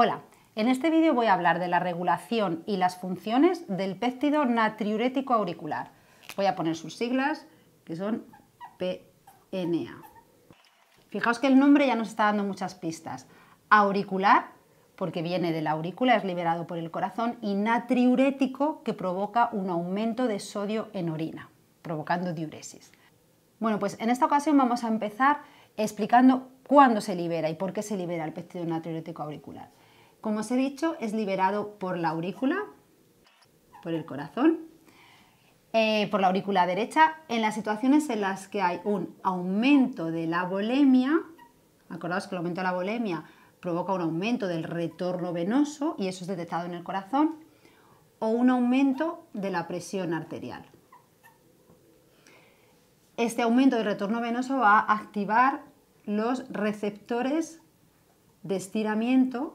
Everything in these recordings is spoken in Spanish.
Hola, en este vídeo voy a hablar de la regulación y las funciones del péptido natriurético auricular. Voy a poner sus siglas, que son PNA. Fijaos que el nombre ya nos está dando muchas pistas. Auricular, porque viene de la aurícula, es liberado por el corazón, y natriurético, que provoca un aumento de sodio en orina, provocando diuresis. Bueno, pues en esta ocasión vamos a empezar explicando cuándo se libera y por qué se libera el péptido natriurético auricular. Como os he dicho, es liberado por la aurícula, por el corazón, eh, por la aurícula derecha, en las situaciones en las que hay un aumento de la bolemia, acordaos que el aumento de la bolemia provoca un aumento del retorno venoso y eso es detectado en el corazón, o un aumento de la presión arterial. Este aumento del retorno venoso va a activar los receptores de estiramiento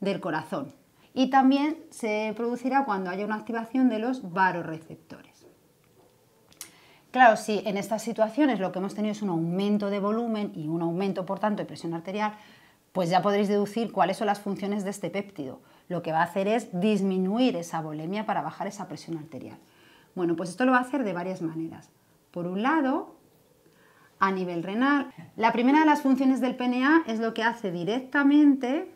del corazón. Y también se producirá cuando haya una activación de los varoreceptores. Claro, si en estas situaciones lo que hemos tenido es un aumento de volumen y un aumento, por tanto, de presión arterial, pues ya podréis deducir cuáles son las funciones de este péptido. Lo que va a hacer es disminuir esa volemia para bajar esa presión arterial. Bueno, pues esto lo va a hacer de varias maneras. Por un lado, a nivel renal, la primera de las funciones del PNA es lo que hace directamente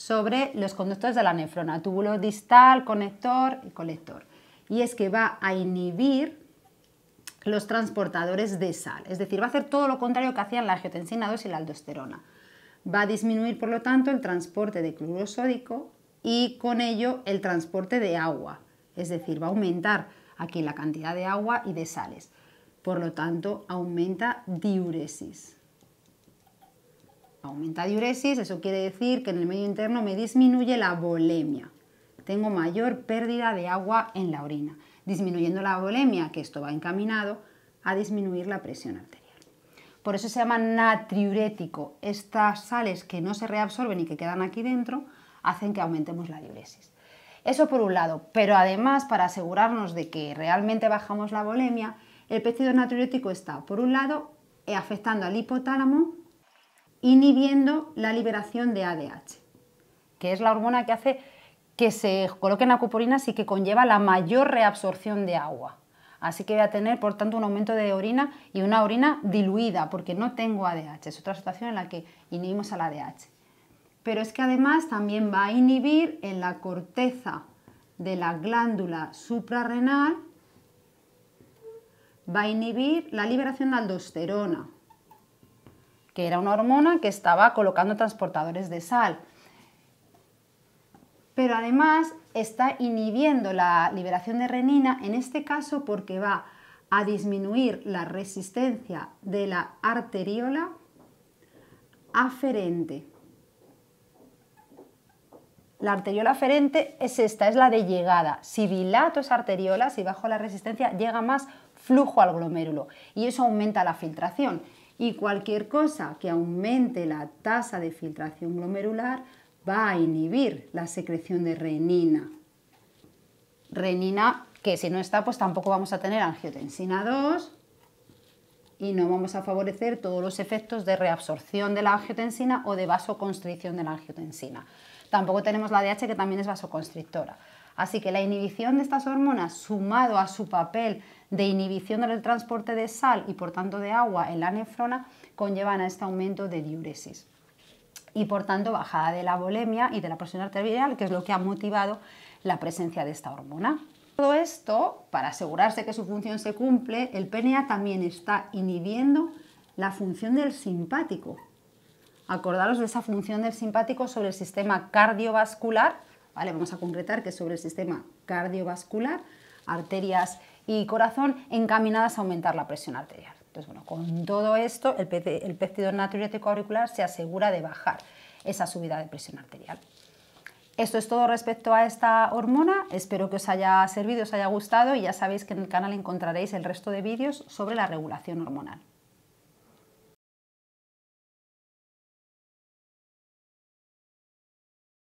sobre los conductores de la nefrona, túbulo distal, conector y colector. Y es que va a inhibir los transportadores de sal, es decir, va a hacer todo lo contrario que hacían la angiotensina 2 y la aldosterona. Va a disminuir, por lo tanto, el transporte de cloruro sódico y con ello el transporte de agua, es decir, va a aumentar aquí la cantidad de agua y de sales. Por lo tanto, aumenta diuresis. Aumenta diuresis, eso quiere decir que en el medio interno me disminuye la volemia. Tengo mayor pérdida de agua en la orina, disminuyendo la volemia, que esto va encaminado a disminuir la presión arterial. Por eso se llama natriurético. Estas sales que no se reabsorben y que quedan aquí dentro hacen que aumentemos la diuresis. Eso por un lado, pero además para asegurarnos de que realmente bajamos la volemia, el péptido natriurético está, por un lado, eh, afectando al hipotálamo inhibiendo la liberación de ADH, que es la hormona que hace que se coloquen acuporinas y que conlleva la mayor reabsorción de agua. Así que voy a tener, por tanto, un aumento de orina y una orina diluida, porque no tengo ADH. Es otra situación en la que inhibimos al ADH. Pero es que además también va a inhibir en la corteza de la glándula suprarrenal, va a inhibir la liberación de aldosterona, que era una hormona que estaba colocando transportadores de sal. Pero además está inhibiendo la liberación de renina, en este caso porque va a disminuir la resistencia de la arteriola aferente. La arteriola aferente es esta, es la de llegada. Si dilato esa arteriola, si bajo la resistencia, llega más flujo al glomérulo y eso aumenta la filtración y cualquier cosa que aumente la tasa de filtración glomerular va a inhibir la secreción de renina. Renina que si no está pues tampoco vamos a tener angiotensina 2 y no vamos a favorecer todos los efectos de reabsorción de la angiotensina o de vasoconstricción de la angiotensina. Tampoco tenemos la DH que también es vasoconstrictora. Así que la inhibición de estas hormonas, sumado a su papel de inhibición del transporte de sal y por tanto de agua en la nefrona, conllevan a este aumento de diuresis y por tanto bajada de la bolemia y de la presión arterial, que es lo que ha motivado la presencia de esta hormona. Todo esto, para asegurarse que su función se cumple, el PNA también está inhibiendo la función del simpático. Acordaros de esa función del simpático sobre el sistema cardiovascular Vamos a concretar que sobre el sistema cardiovascular, arterias y corazón encaminadas a aumentar la presión arterial. con todo esto, el, el péptido natriurético auricular se asegura de bajar esa subida de presión arterial. Esto es todo respecto a esta hormona. Espero que os haya servido, os haya gustado y ya sabéis que en el canal encontraréis el resto de vídeos sobre la regulación hormonal.